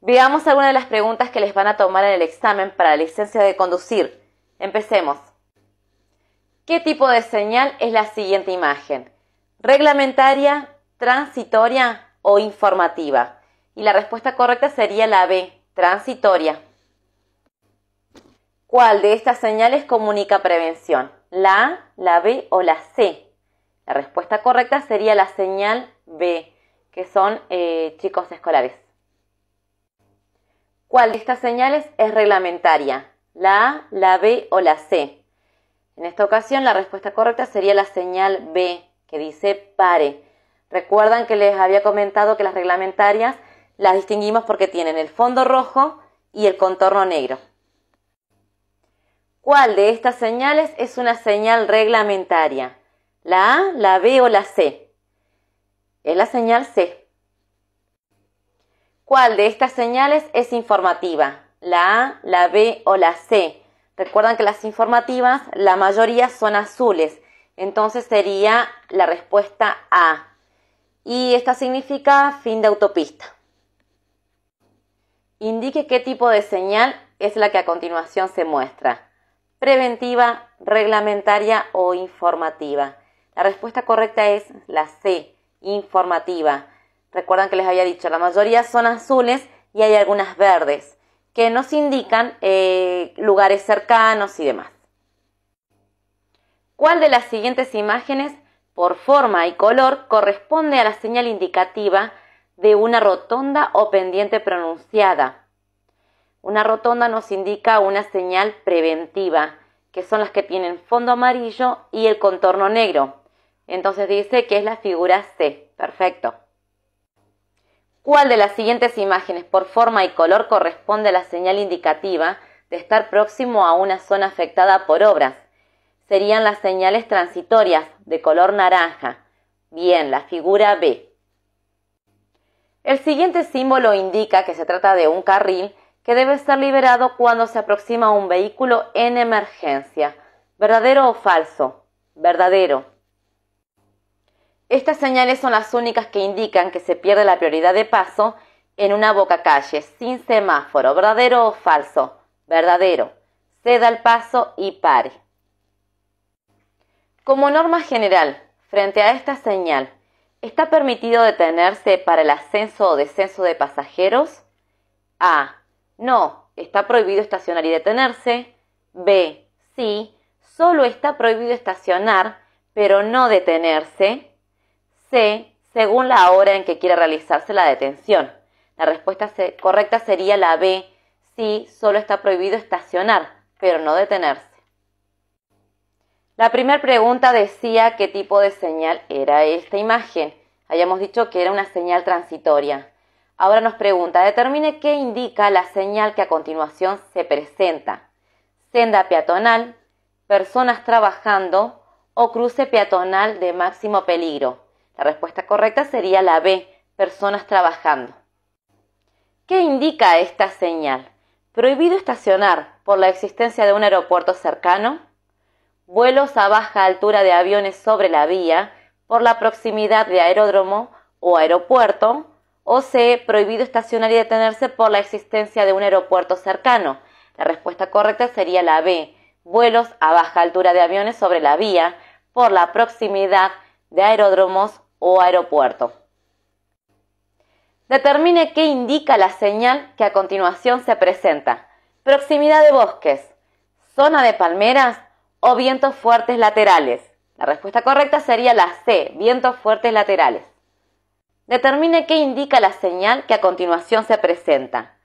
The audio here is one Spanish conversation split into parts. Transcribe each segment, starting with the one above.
Veamos algunas de las preguntas que les van a tomar en el examen para la licencia de conducir. Empecemos. ¿Qué tipo de señal es la siguiente imagen? ¿Reglamentaria, transitoria o informativa? Y la respuesta correcta sería la B, transitoria. ¿Cuál de estas señales comunica prevención? ¿La A, la B o la C? La respuesta correcta sería la señal B, que son eh, chicos escolares. ¿Cuál de estas señales es reglamentaria? ¿La A, la B o la C? En esta ocasión la respuesta correcta sería la señal B, que dice pare. Recuerdan que les había comentado que las reglamentarias las distinguimos porque tienen el fondo rojo y el contorno negro. ¿Cuál de estas señales es una señal reglamentaria? ¿La A, la B o la C? Es la señal C. ¿Cuál de estas señales es informativa? ¿La A, la B o la C? Recuerdan que las informativas, la mayoría son azules. Entonces sería la respuesta A. Y esta significa fin de autopista. Indique qué tipo de señal es la que a continuación se muestra. Preventiva, reglamentaria o informativa. La respuesta correcta es la C, informativa. Recuerdan que les había dicho, la mayoría son azules y hay algunas verdes, que nos indican eh, lugares cercanos y demás. ¿Cuál de las siguientes imágenes, por forma y color, corresponde a la señal indicativa de una rotonda o pendiente pronunciada? Una rotonda nos indica una señal preventiva, que son las que tienen fondo amarillo y el contorno negro. Entonces dice que es la figura C. Perfecto cuál de las siguientes imágenes por forma y color corresponde a la señal indicativa de estar próximo a una zona afectada por obras. Serían las señales transitorias de color naranja. Bien, la figura B. El siguiente símbolo indica que se trata de un carril que debe ser liberado cuando se aproxima a un vehículo en emergencia. ¿Verdadero o falso? Verdadero. Estas señales son las únicas que indican que se pierde la prioridad de paso en una boca calle sin semáforo, verdadero o falso, verdadero. Ceda el paso y pare. Como norma general, frente a esta señal, ¿está permitido detenerse para el ascenso o descenso de pasajeros? A. No, está prohibido estacionar y detenerse. B. Sí, solo está prohibido estacionar, pero no detenerse. C según la hora en que quiera realizarse la detención. La respuesta correcta sería la B, si solo está prohibido estacionar, pero no detenerse. La primera pregunta decía qué tipo de señal era esta imagen. Hayamos dicho que era una señal transitoria. Ahora nos pregunta, determine qué indica la señal que a continuación se presenta. Senda peatonal, personas trabajando o cruce peatonal de máximo peligro. La respuesta correcta sería la B, personas trabajando. ¿Qué indica esta señal? Prohibido estacionar por la existencia de un aeropuerto cercano, vuelos a baja altura de aviones sobre la vía, por la proximidad de aeródromo o aeropuerto, o C, prohibido estacionar y detenerse por la existencia de un aeropuerto cercano. La respuesta correcta sería la B, vuelos a baja altura de aviones sobre la vía, por la proximidad de aeródromos o aeropuerto. Determine qué indica la señal que a continuación se presenta. Proximidad de bosques, zona de palmeras o vientos fuertes laterales. La respuesta correcta sería la C, vientos fuertes laterales. Determine qué indica la señal que a continuación se presenta.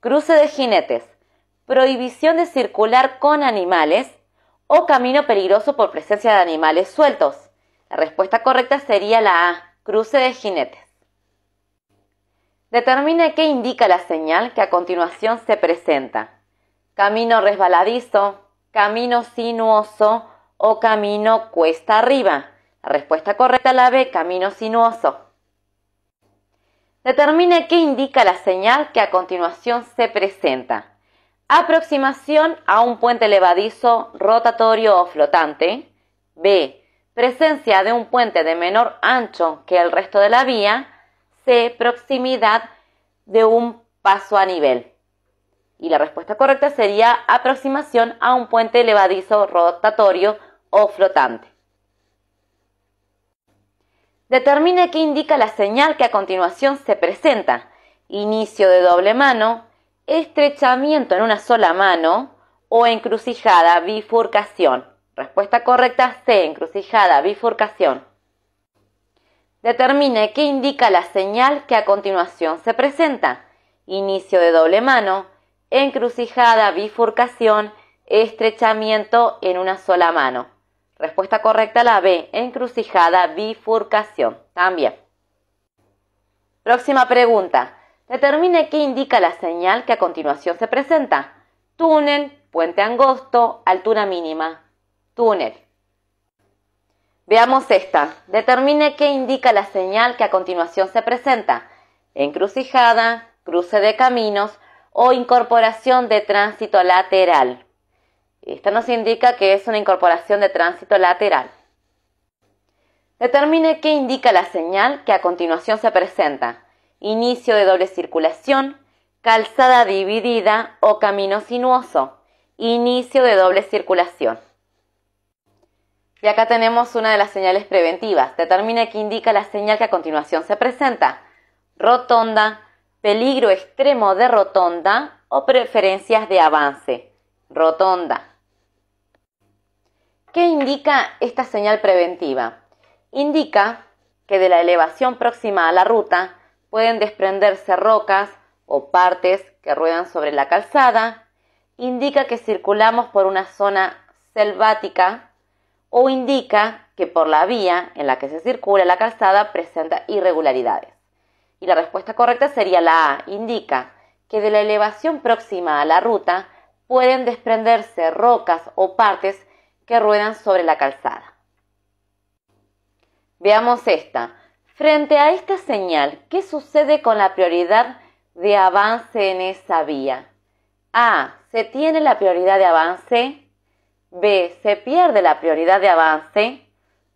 Cruce de jinetes, prohibición de circular con animales o camino peligroso por presencia de animales sueltos. La respuesta correcta sería la A, cruce de jinetes. Determine qué indica la señal que a continuación se presenta. Camino resbaladizo, camino sinuoso o camino cuesta arriba. La respuesta correcta la B, camino sinuoso. Determine qué indica la señal que a continuación se presenta. Aproximación a un puente levadizo rotatorio o flotante. B presencia de un puente de menor ancho que el resto de la vía, C, proximidad de un paso a nivel. Y la respuesta correcta sería aproximación a un puente elevadizo rotatorio o flotante. Determine qué indica la señal que a continuación se presenta. Inicio de doble mano, estrechamiento en una sola mano o encrucijada, bifurcación. Respuesta correcta C, encrucijada, bifurcación. Determine qué indica la señal que a continuación se presenta. Inicio de doble mano, encrucijada, bifurcación, estrechamiento en una sola mano. Respuesta correcta la B, encrucijada, bifurcación. También. Próxima pregunta. Determine qué indica la señal que a continuación se presenta. Túnel, puente angosto, altura mínima túnel. Veamos esta. Determine qué indica la señal que a continuación se presenta. Encrucijada, cruce de caminos o incorporación de tránsito lateral. Esta nos indica que es una incorporación de tránsito lateral. Determine qué indica la señal que a continuación se presenta. Inicio de doble circulación, calzada dividida o camino sinuoso. Inicio de doble circulación. Y acá tenemos una de las señales preventivas. Determina que indica la señal que a continuación se presenta. Rotonda, peligro extremo de rotonda o preferencias de avance. Rotonda. ¿Qué indica esta señal preventiva? Indica que de la elevación próxima a la ruta pueden desprenderse rocas o partes que ruedan sobre la calzada. Indica que circulamos por una zona selvática o indica que por la vía en la que se circula la calzada presenta irregularidades. Y la respuesta correcta sería la A, indica que de la elevación próxima a la ruta pueden desprenderse rocas o partes que ruedan sobre la calzada. Veamos esta. Frente a esta señal, ¿qué sucede con la prioridad de avance en esa vía? A. Se tiene la prioridad de avance. B. Se pierde la prioridad de avance.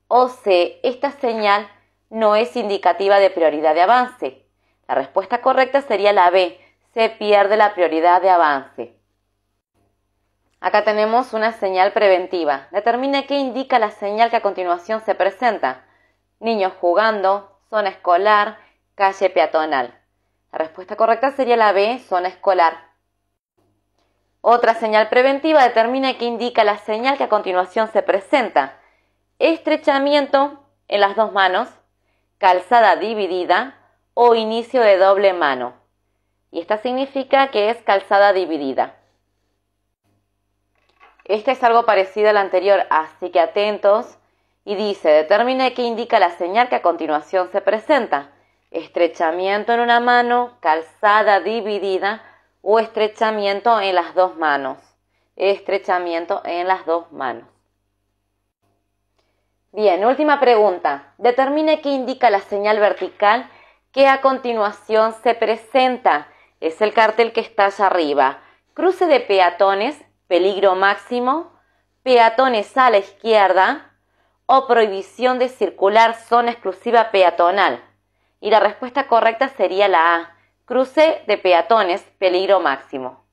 O C. Esta señal no es indicativa de prioridad de avance. La respuesta correcta sería la B. Se pierde la prioridad de avance. Acá tenemos una señal preventiva. Determina qué indica la señal que a continuación se presenta. Niños jugando, zona escolar, calle peatonal. La respuesta correcta sería la B, zona escolar. Otra señal preventiva determina que indica la señal que a continuación se presenta. Estrechamiento en las dos manos, calzada dividida o inicio de doble mano. Y esta significa que es calzada dividida. Esta es algo parecida a la anterior, así que atentos. Y dice, determina que indica la señal que a continuación se presenta. Estrechamiento en una mano, calzada dividida o estrechamiento en las dos manos. Estrechamiento en las dos manos. Bien, última pregunta. Determine qué indica la señal vertical que a continuación se presenta. Es el cartel que está allá arriba. Cruce de peatones, peligro máximo, peatones a la izquierda o prohibición de circular zona exclusiva peatonal. Y la respuesta correcta sería la A. Cruce de peatones, peligro máximo.